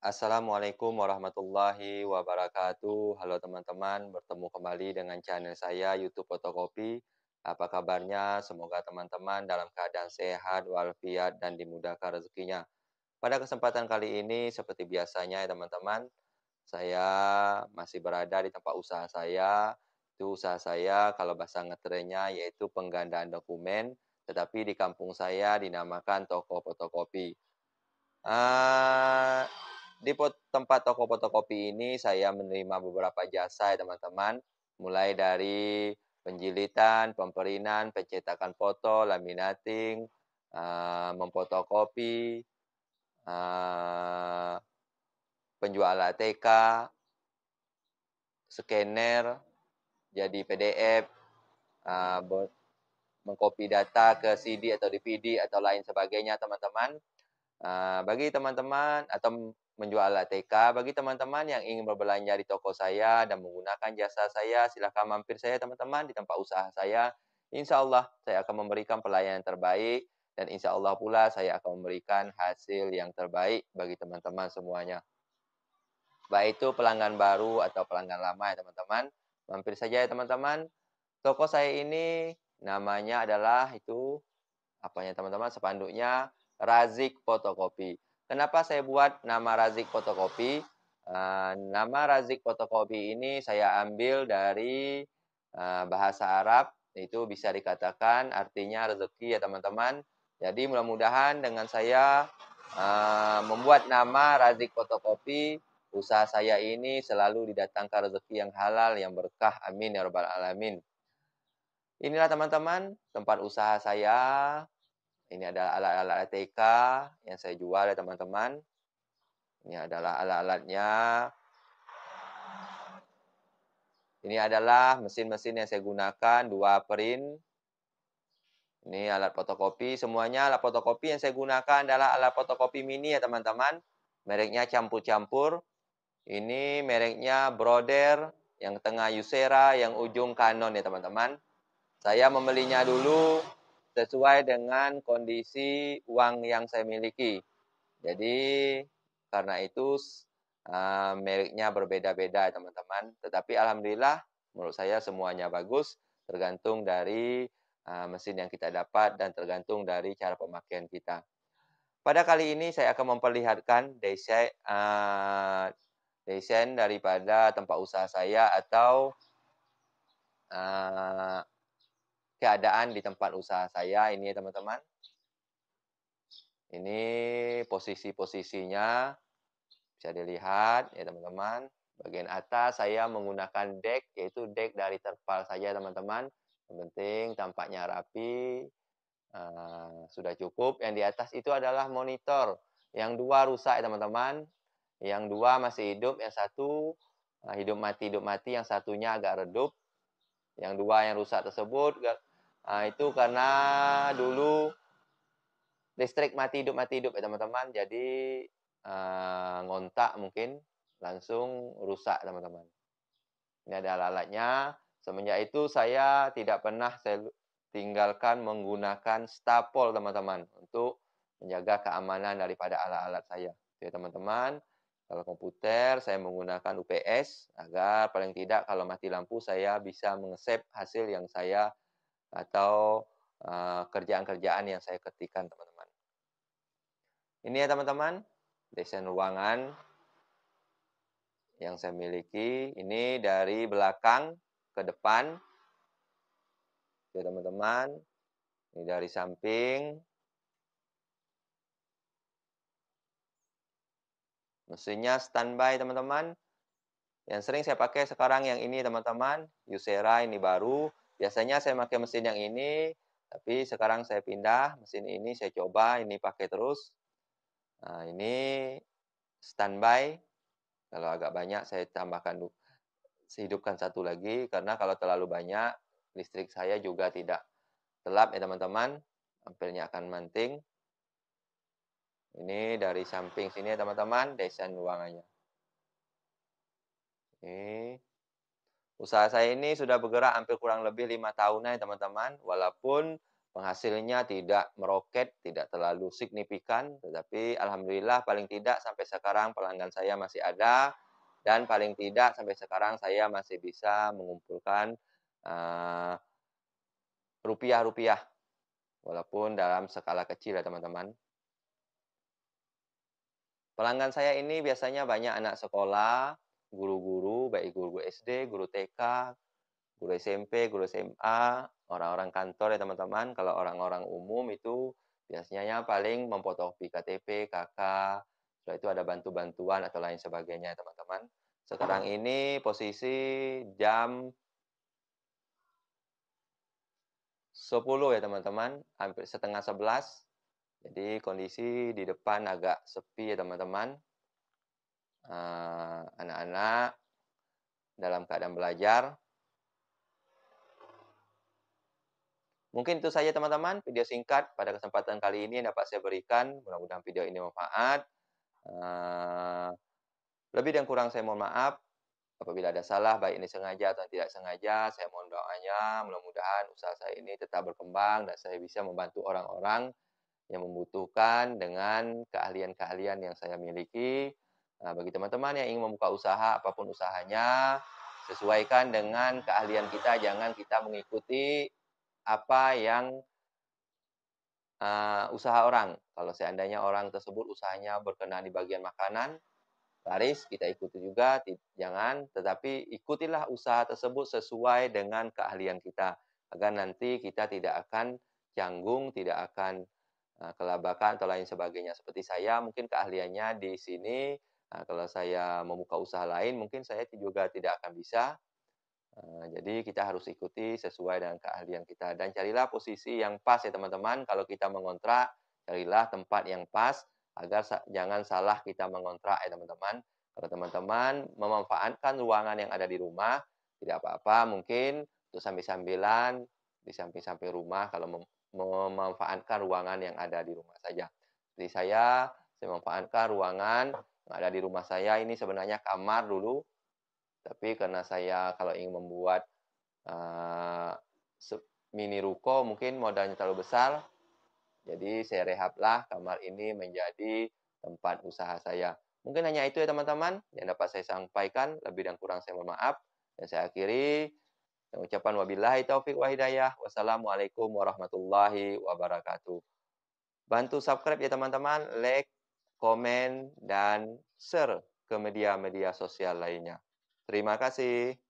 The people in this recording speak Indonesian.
Assalamualaikum warahmatullahi wabarakatuh. Halo teman-teman, bertemu kembali dengan channel saya YouTube Fotokopi. Apa kabarnya? Semoga teman-teman dalam keadaan sehat walafiat dan dimudahkan rezekinya. Pada kesempatan kali ini seperti biasanya ya teman-teman, saya masih berada di tempat usaha saya. Itu usaha saya kalau bahasa ngetrennya yaitu penggandaan dokumen, tetapi di kampung saya dinamakan toko fotokopi. Uh, di tempat toko fotokopi ini saya menerima beberapa jasa ya teman-teman, mulai dari penjilitan, pemperinan, pencetakan foto, laminating, uh, memfotokopi, uh, eh, penjualan ATK, scanner, jadi PDF, uh, eh, mengcopy data ke CD atau DVD atau lain sebagainya teman-teman. Uh, bagi teman-teman atau menjual ATK. Bagi teman-teman yang ingin berbelanja di toko saya dan menggunakan jasa saya, silahkan mampir saya teman-teman di tempat usaha saya. Insya Allah saya akan memberikan pelayanan terbaik dan insya Allah pula saya akan memberikan hasil yang terbaik bagi teman-teman semuanya. Baik itu pelanggan baru atau pelanggan lama ya teman-teman. Mampir saja ya teman-teman. Toko saya ini namanya adalah itu apanya teman-teman sepanduknya Razik Fotokopi. Kenapa saya buat nama Razik Fotokopi? Uh, nama Razik Fotokopi ini saya ambil dari uh, bahasa Arab, itu bisa dikatakan artinya rezeki ya teman-teman. Jadi mudah-mudahan dengan saya uh, membuat nama Razik Fotokopi, usaha saya ini selalu didatangkan rezeki yang halal, yang berkah. Amin ya robbal alamin. Inilah teman-teman tempat usaha saya ini adalah alat-alat ATK yang saya jual ya teman-teman. Ini adalah alat-alatnya. Ini adalah mesin-mesin yang saya gunakan, dua print. Ini alat fotokopi, semuanya alat fotokopi yang saya gunakan adalah alat fotokopi mini ya teman-teman. Mereknya campur-campur. Ini mereknya Broder, yang tengah Yusera, yang ujung Canon ya teman-teman. Saya membelinya dulu sesuai dengan kondisi uang yang saya miliki. Jadi karena itu uh, eh, mereknya berbeda-beda teman-teman. Tetapi alhamdulillah menurut saya semuanya bagus tergantung dari uh, mesin yang kita dapat dan tergantung dari cara pemakaian kita. Pada kali ini saya akan memperlihatkan desain uh, desain daripada tempat usaha saya atau uh, keadaan di tempat usaha saya ini teman-teman. Ini posisi-posisinya bisa dilihat ya teman-teman. Bagian atas saya menggunakan deck, yaitu deck dari terpal saja teman-teman. Yang penting tampaknya rapi, uh, sudah cukup. Yang di atas itu adalah monitor. Yang dua rusak ya teman-teman. Yang dua masih hidup, yang satu eh, hidup mati hidup mati, yang satunya agak redup. Yang dua yang rusak tersebut Nah, itu karena dulu listrik mati hidup mati hidup ya teman-teman. Jadi uh, ngontak mungkin langsung rusak teman-teman. Ini ada alatnya Semenjak itu saya tidak pernah saya tinggalkan menggunakan stapol teman-teman untuk menjaga keamanan daripada alat-alat saya. Ya teman-teman, kalau komputer saya menggunakan UPS agar paling tidak kalau mati lampu saya bisa mengesep hasil yang saya atau eh, kerjaan-kerjaan yang saya ketikkan teman-teman. Ini ya teman-teman, desain ruangan yang saya miliki. Ini dari belakang ke depan. Ya teman-teman, ini dari samping. Mesinnya standby teman-teman. Yang sering saya pakai sekarang yang ini teman-teman, Usera ini baru, Biasanya saya pakai mesin yang ini, tapi sekarang saya pindah mesin ini saya coba ini pakai terus. Nah, ini standby. Kalau agak banyak saya tambahkan saya hidupkan satu lagi karena kalau terlalu banyak listrik saya juga tidak telap ya teman-teman. Ampelnya akan manting. Ini dari samping sini ya teman-teman, desain ruangannya. Oke. Usaha saya ini sudah bergerak hampir kurang lebih lima tahunan, ya, teman-teman. Walaupun penghasilnya tidak meroket, tidak terlalu signifikan, tetapi alhamdulillah paling tidak sampai sekarang pelanggan saya masih ada dan paling tidak sampai sekarang saya masih bisa mengumpulkan uh, rupiah-rupiah, walaupun dalam skala kecil ya teman-teman. Pelanggan saya ini biasanya banyak anak sekolah, guru-guru baik guru SD, guru TK, guru SMP, guru SMA, orang-orang kantor ya teman-teman. Kalau orang-orang umum itu biasanya ya paling memfotokopi KTP, KK, setelah itu ada bantu-bantuan atau lain sebagainya ya, teman-teman. Sekarang ini posisi jam 10 ya teman-teman, hampir setengah 11. Jadi kondisi di depan agak sepi ya teman-teman. Eh, anak-anak dalam keadaan belajar. Mungkin itu saja teman-teman video singkat pada kesempatan kali ini yang dapat saya berikan. Mudah-mudahan video ini bermanfaat. Eh, lebih dan kurang saya mohon maaf. Apabila ada salah, baik ini sengaja atau tidak sengaja, saya mohon doanya. Mudah-mudahan usaha saya ini tetap berkembang dan saya bisa membantu orang-orang yang membutuhkan dengan keahlian-keahlian yang saya miliki. Nah, bagi teman-teman yang ingin membuka usaha, apapun usahanya, sesuaikan dengan keahlian kita. Jangan kita mengikuti apa yang uh, usaha orang. Kalau seandainya orang tersebut usahanya berkenaan di bagian makanan, laris kita ikuti juga, jangan. Tetapi ikutilah usaha tersebut sesuai dengan keahlian kita. Agar nanti kita tidak akan canggung, tidak akan uh, kelabakan atau lain sebagainya. Seperti saya mungkin keahliannya di sini Nah, kalau saya membuka usaha lain, mungkin saya juga tidak akan bisa. Eh, jadi kita harus ikuti sesuai dengan keahlian kita dan carilah posisi yang pas ya teman-teman. Kalau kita mengontrak, carilah tempat yang pas agar jangan salah kita mengontrak ya teman-teman. Kalau teman-teman memanfaatkan ruangan yang ada di rumah, tidak apa-apa mungkin untuk sambil-sambilan di samping-samping rumah kalau memanfaatkan ruangan yang ada di rumah saja. Jadi saya memanfaatkan ruangan ada di rumah saya ini sebenarnya kamar dulu tapi karena saya kalau ingin membuat uh, mini ruko mungkin modalnya terlalu besar jadi saya rehablah kamar ini menjadi tempat usaha saya mungkin hanya itu ya teman-teman yang dapat saya sampaikan lebih dan kurang saya mohon maaf dan saya akhiri dengan ucapan wabillahi taufik wa hidayah wassalamualaikum warahmatullahi wabarakatuh bantu subscribe ya teman-teman like komen, dan share ke media-media sosial lainnya. Terima kasih.